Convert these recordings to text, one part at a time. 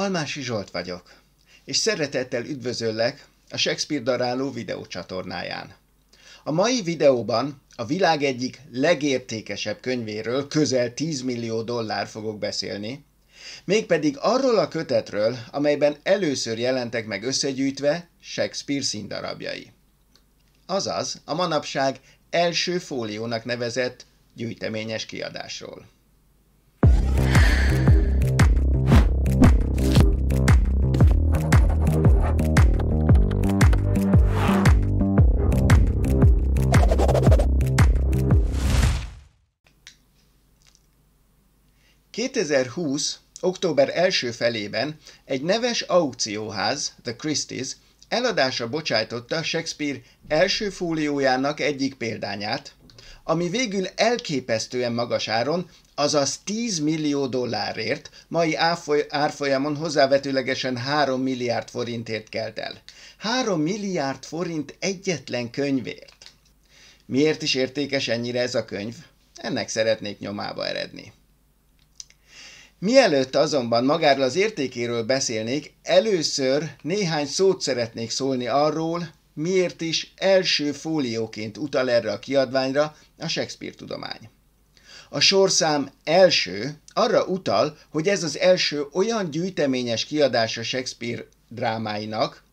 Almási Zsolt vagyok, és szeretettel üdvözöllek a Shakespeare daráló videócsatornáján. A mai videóban a világ egyik legértékesebb könyvéről közel 10 millió dollár fogok beszélni, mégpedig arról a kötetről, amelyben először jelentek meg összegyűjtve Shakespeare színdarabjai. Azaz a manapság első fóliónak nevezett gyűjteményes kiadásról. 2020. október első felében egy neves aukcióház, The Christie's, eladásra bocsájtotta Shakespeare első fóliójának egyik példányát, ami végül elképesztően magas áron, azaz 10 millió dollárért, mai árfolyamon hozzávetőlegesen 3 milliárd forintért kelt el. 3 milliárd forint egyetlen könyvért. Miért is értékes ennyire ez a könyv? Ennek szeretnék nyomába eredni. Mielőtt azonban magáról az értékéről beszélnék, először néhány szót szeretnék szólni arról, miért is első fólióként utal erre a kiadványra a Shakespeare tudomány. A sorszám első arra utal, hogy ez az első olyan gyűjteményes kiadása Shakespeare drámáinak,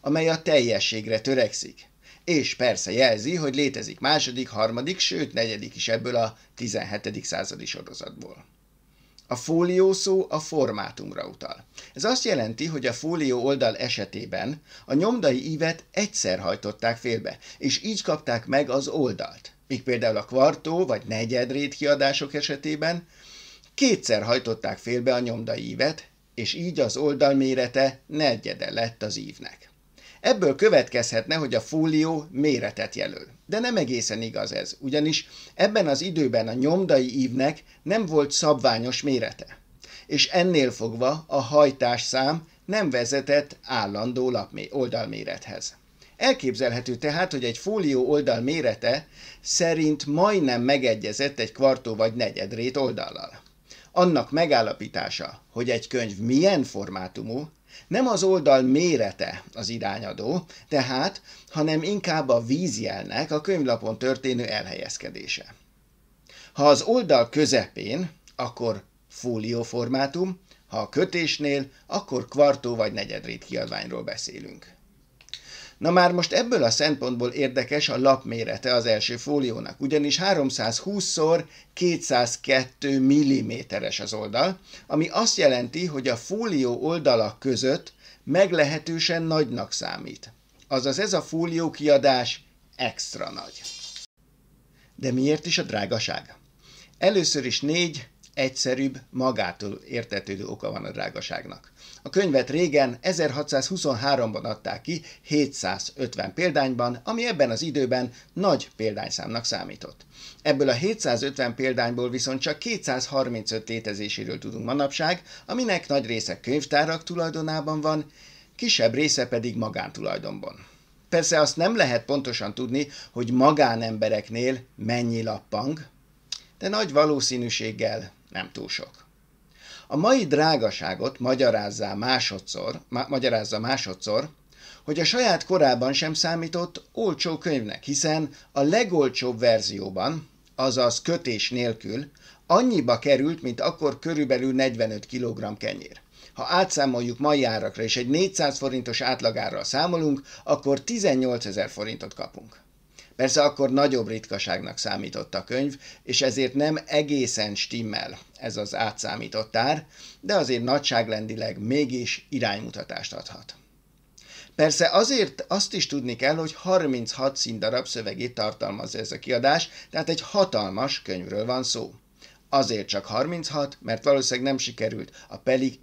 amely a teljességre törekszik. És persze jelzi, hogy létezik második, harmadik, sőt negyedik is ebből a 17. századi sorozatból. A fólió szó a formátumra utal. Ez azt jelenti, hogy a fólió oldal esetében a nyomdai ívet egyszer hajtották félbe, és így kapták meg az oldalt. Míg például a kvartó vagy negyedrét kiadások esetében kétszer hajtották félbe a nyomdai ívet, és így az oldal mérete negyede lett az ívnek. Ebből következhetne, hogy a fólió méretet jelöl. De nem egészen igaz ez, ugyanis ebben az időben a nyomdai ívnek nem volt szabványos mérete. És ennél fogva a szám nem vezetett állandó lapmé- oldalmérethez. Elképzelhető tehát, hogy egy fólió oldal mérete szerint majdnem megegyezett egy kvartó vagy negyedrét oldallal annak megállapítása, hogy egy könyv milyen formátumú, nem az oldal mérete az irányadó, tehát, hanem inkább a vízjelnek a könyvlapon történő elhelyezkedése. Ha az oldal közepén, akkor fólióformátum, ha a kötésnél, akkor kvartó vagy negyedrét kiadványról beszélünk. Na már most ebből a szempontból érdekes a lap mérete az első fóliónak, ugyanis 320x 202 mm-es az oldal, ami azt jelenti, hogy a fólió oldalak között meglehetősen nagynak számít. Azaz ez a fólió kiadás extra nagy. De miért is a drágaság? Először is négy egyszerűbb, magától értetődő oka van a drágaságnak. A könyvet régen 1623-ban adták ki 750 példányban, ami ebben az időben nagy példányszámnak számított. Ebből a 750 példányból viszont csak 235 létezéséről tudunk manapság, aminek nagy része könyvtárak tulajdonában van, kisebb része pedig magántulajdonban. Persze azt nem lehet pontosan tudni, hogy magánembereknél mennyi lappang, de nagy valószínűséggel nem túl sok. A mai drágaságot magyarázzá másodszor, ma, magyarázza másodszor, hogy a saját korában sem számított olcsó könyvnek, hiszen a legolcsóbb verzióban, azaz kötés nélkül, annyiba került, mint akkor körülbelül 45 kg kenyér. Ha átszámoljuk mai árakra és egy 400 forintos átlagárral számolunk, akkor 18 ezer forintot kapunk. Persze akkor nagyobb ritkaságnak számított a könyv, és ezért nem egészen stimmel ez az átszámított ár, de azért nagyságrendileg mégis iránymutatást adhat. Persze azért azt is tudni kell, hogy 36 színdarab szövegét tartalmaz ez a kiadás, tehát egy hatalmas könyvről van szó. Azért csak 36, mert valószínűleg nem sikerült a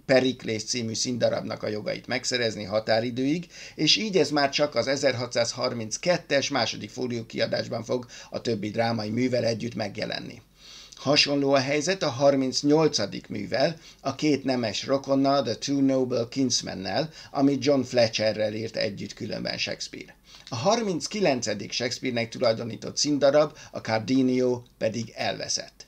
Periklész című színdarabnak a jogait megszerezni határidőig, és így ez már csak az 1632-es második fólió kiadásban fog a többi drámai művel együtt megjelenni. Hasonló a helyzet a 38. művel, a két nemes rokonnal, The Two Noble Kinsmennel, amit John Fletcherrel írt együtt különben Shakespeare. A 39. Shakespearenek tulajdonított színdarab, a Cardinio pedig elveszett.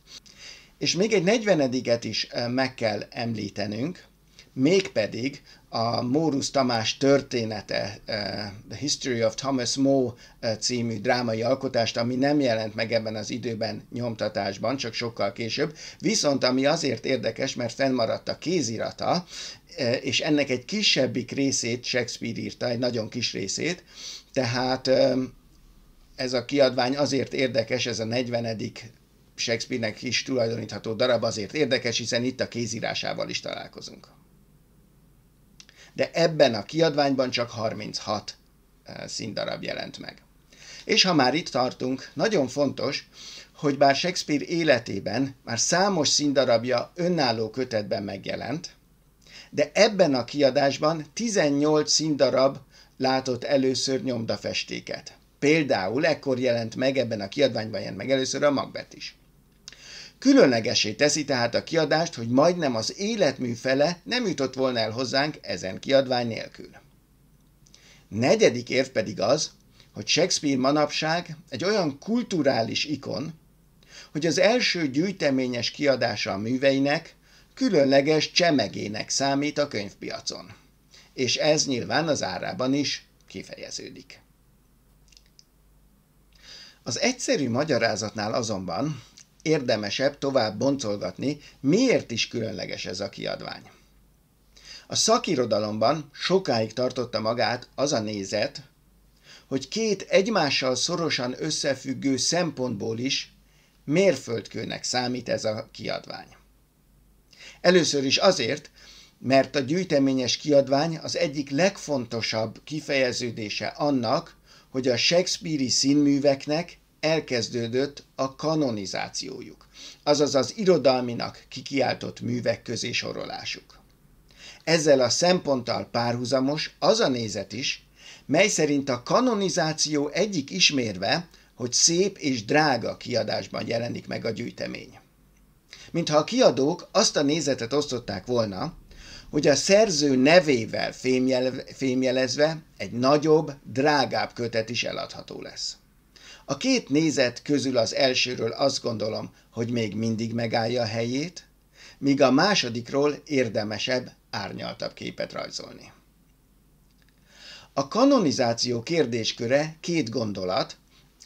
És még egy negyvenediket is eh, meg kell említenünk, mégpedig a Mórusz Tamás története, eh, The History of Thomas More eh, című drámai alkotást, ami nem jelent meg ebben az időben nyomtatásban, csak sokkal később, viszont ami azért érdekes, mert fennmaradt a kézirata, és ennek egy kisebbik részét Shakespeare írta, egy nagyon kis részét, tehát ez a kiadvány azért érdekes, ez a 40. Shakespearenek is tulajdonítható darab azért érdekes, hiszen itt a kézírásával is találkozunk. De ebben a kiadványban csak 36 eh, színdarab jelent meg. És ha már itt tartunk, nagyon fontos, hogy bár Shakespeare életében már számos színdarabja önálló kötetben megjelent, de ebben a kiadásban 18 színdarab látott először nyomdafestéket. Például ekkor jelent meg ebben a kiadványban jelent meg először a Macbeth is. Különlegesé teszi tehát a kiadást, hogy majdnem az életmű fele nem jutott volna el hozzánk ezen kiadvány nélkül. Negyedik érv pedig az, hogy Shakespeare manapság egy olyan kulturális ikon, hogy az első gyűjteményes kiadása a műveinek különleges csemegének számít a könyvpiacon. És ez nyilván az árában is kifejeződik. Az egyszerű magyarázatnál azonban érdemesebb tovább boncolgatni, miért is különleges ez a kiadvány. A szakirodalomban sokáig tartotta magát az a nézet, hogy két egymással szorosan összefüggő szempontból is mérföldkőnek számít ez a kiadvány. Először is azért, mert a gyűjteményes kiadvány az egyik legfontosabb kifejeződése annak, hogy a shakespeare színműveknek elkezdődött a kanonizációjuk, azaz az irodalminak kikiáltott művek közé sorolásuk. Ezzel a szemponttal párhuzamos az a nézet is, mely szerint a kanonizáció egyik ismérve, hogy szép és drága kiadásban jelenik meg a gyűjtemény. Mintha a kiadók azt a nézetet osztották volna, hogy a szerző nevével fémjelezve egy nagyobb, drágább kötet is eladható lesz. A két nézet közül az elsőről azt gondolom, hogy még mindig megállja a helyét, míg a másodikról érdemesebb, árnyaltabb képet rajzolni. A kanonizáció kérdésköre két gondolat,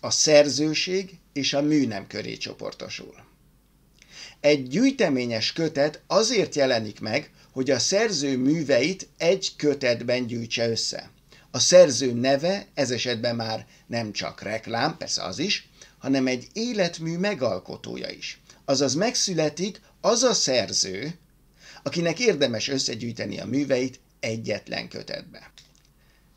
a szerzőség és a műnem köré csoportosul. Egy gyűjteményes kötet azért jelenik meg, hogy a szerző műveit egy kötetben gyűjtse össze – a szerző neve ez esetben már nem csak reklám, persze az is, hanem egy életmű megalkotója is. Azaz megszületik az a szerző, akinek érdemes összegyűjteni a műveit egyetlen kötetbe.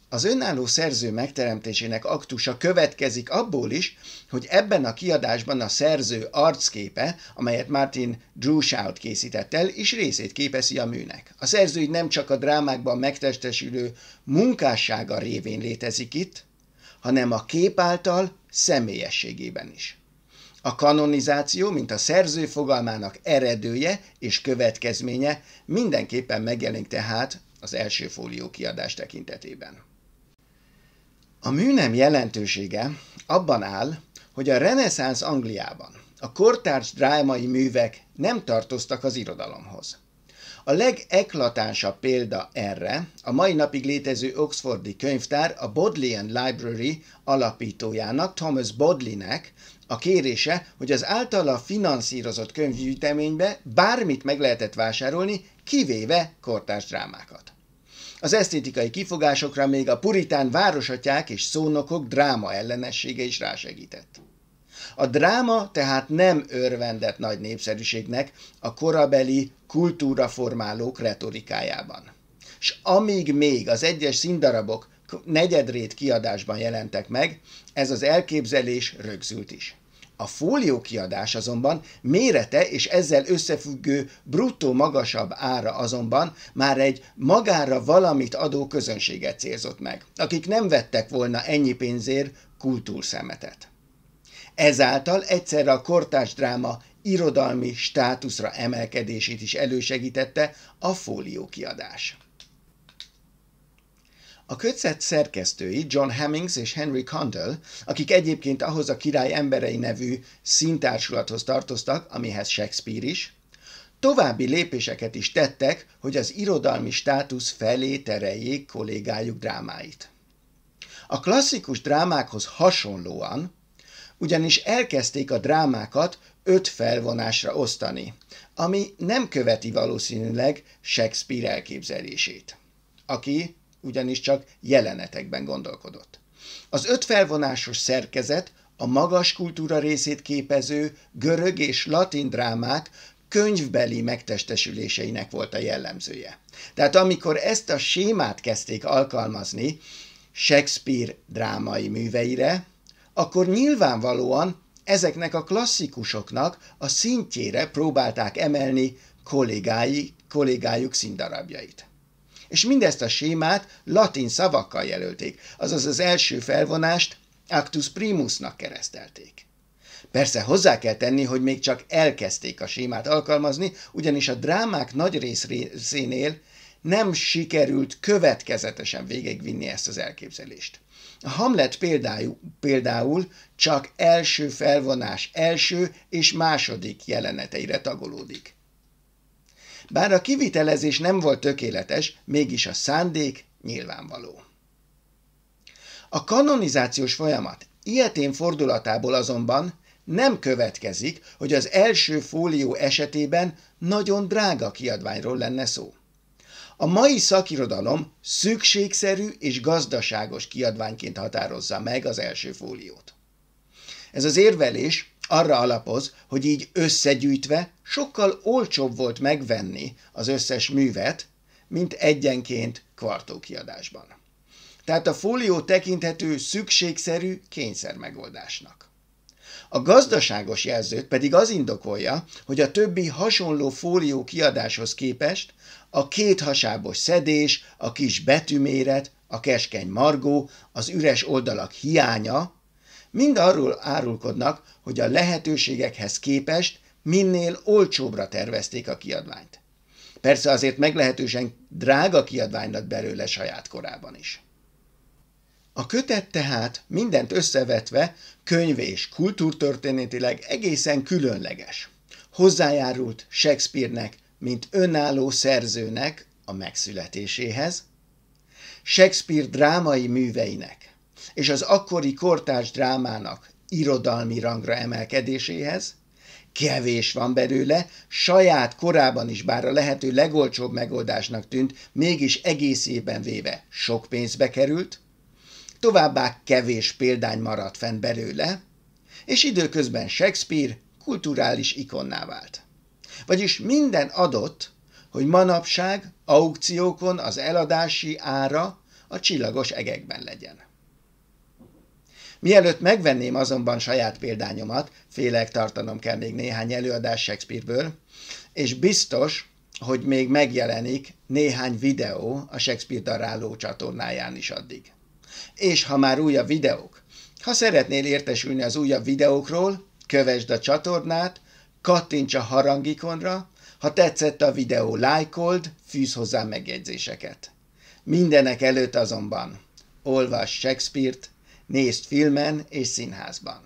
Az önálló szerző megteremtésének aktusa következik abból is, hogy ebben a kiadásban a szerző arcképe, amelyet Martin Drushout készített el, is részét képezi a műnek. A szerző nem csak a drámákban megtestesülő munkássága révén létezik itt, hanem a kép által személyességében is. A kanonizáció, mint a szerző fogalmának eredője és következménye mindenképpen megjelenik tehát az első fólió kiadás tekintetében. A műnem jelentősége abban áll, hogy a reneszánsz Angliában a kortárs drámai művek nem tartoztak az irodalomhoz. A legeklatánsabb példa erre a mai napig létező Oxfordi könyvtár a Bodleian Library alapítójának, Thomas Bodlinek a kérése, hogy az általa finanszírozott könyvgyűjteménybe bármit meg lehetett vásárolni, kivéve kortárs drámákat. Az esztétikai kifogásokra még a puritán városatják és szónokok dráma ellenessége is rásegített. A dráma tehát nem örvendett nagy népszerűségnek a korabeli kultúraformálók retorikájában. S amíg még az egyes színdarabok negyedrét kiadásban jelentek meg, ez az elképzelés rögzült is. A fólió kiadás azonban mérete és ezzel összefüggő bruttó magasabb ára azonban már egy magára valamit adó közönséget célzott meg, akik nem vettek volna ennyi pénzért kultúrszemetet. Ezáltal egyszerre a kortárs dráma irodalmi státuszra emelkedését is elősegítette a fólió kiadás. A kötet szerkesztői John Hemmings és Henry Condell, akik egyébként ahhoz a Király Emberei nevű színtársulathoz tartoztak, amihez Shakespeare is, további lépéseket is tettek, hogy az irodalmi státusz felé tereljék kollégájuk drámáit. A klasszikus drámákhoz hasonlóan, ugyanis elkezdték a drámákat öt felvonásra osztani, ami nem követi valószínűleg Shakespeare elképzelését, aki ugyanis csak jelenetekben gondolkodott. Az öt felvonásos szerkezet a magas kultúra részét képező görög és latin drámák könyvbeli megtestesüléseinek volt a jellemzője. Tehát amikor ezt a sémát kezdték alkalmazni Shakespeare drámai műveire, akkor nyilvánvalóan ezeknek a klasszikusoknak a szintjére próbálták emelni kollégái, kollégájuk színdarabjait és mindezt a sémát latin szavakkal jelölték, azaz az első felvonást actus primusnak keresztelték. Persze hozzá kell tenni, hogy még csak elkezdték a sémát alkalmazni, ugyanis a drámák nagy részénél nem sikerült következetesen végigvinni ezt az elképzelést. A Hamlet példájú például csak első felvonás első és második jeleneteire tagolódik. Bár a kivitelezés nem volt tökéletes, mégis a szándék nyilvánvaló. A kanonizációs folyamat ilyetén fordulatából azonban nem következik, hogy az első fólió esetében nagyon drága kiadványról lenne szó. A mai szakirodalom szükségszerű és gazdaságos kiadványként határozza meg az első fóliót. Ez az érvelés arra alapoz, hogy így összegyűjtve sokkal olcsóbb volt megvenni az összes művet, mint egyenként kiadásban. Tehát a fólió tekinthető szükségszerű kényszer megoldásnak. A gazdaságos jelzőt pedig az indokolja, hogy a többi hasonló fólió kiadáshoz képest a két hasábos szedés, a kis betűméret, a keskeny margó, az üres oldalak hiánya Mind arról árulkodnak, hogy a lehetőségekhez képest minél olcsóbbra tervezték a kiadványt. Persze azért meglehetősen drága kiadvány lett belőle saját korában is. A kötet tehát mindent összevetve könyv és kultúrtörténetileg egészen különleges. Hozzájárult Shakespearenek, mint önálló szerzőnek a megszületéséhez, Shakespeare drámai műveinek, és az akkori kortárs drámának irodalmi rangra emelkedéséhez, kevés van belőle, saját korában is bár a lehető legolcsóbb megoldásnak tűnt, mégis egész évben véve sok pénzbe került, továbbá kevés példány maradt fenn belőle, és időközben Shakespeare kulturális ikonná vált. Vagyis minden adott, hogy manapság aukciókon az eladási ára a csillagos egekben legyen. Mielőtt megvenném azonban saját példányomat, félek tartanom kell még néhány előadás Shakespeareből, és biztos, hogy még megjelenik néhány videó a Shakespeare daráló csatornáján is addig. És ha már újabb videók, ha szeretnél értesülni az újabb videókról, kövesd a csatornát, kattints a harangikonra, ha tetszett a videó, lájkold, fűz hozzá megjegyzéseket. Mindenek előtt azonban olvasd Shakespeare-t, Nézd filmen és színházban.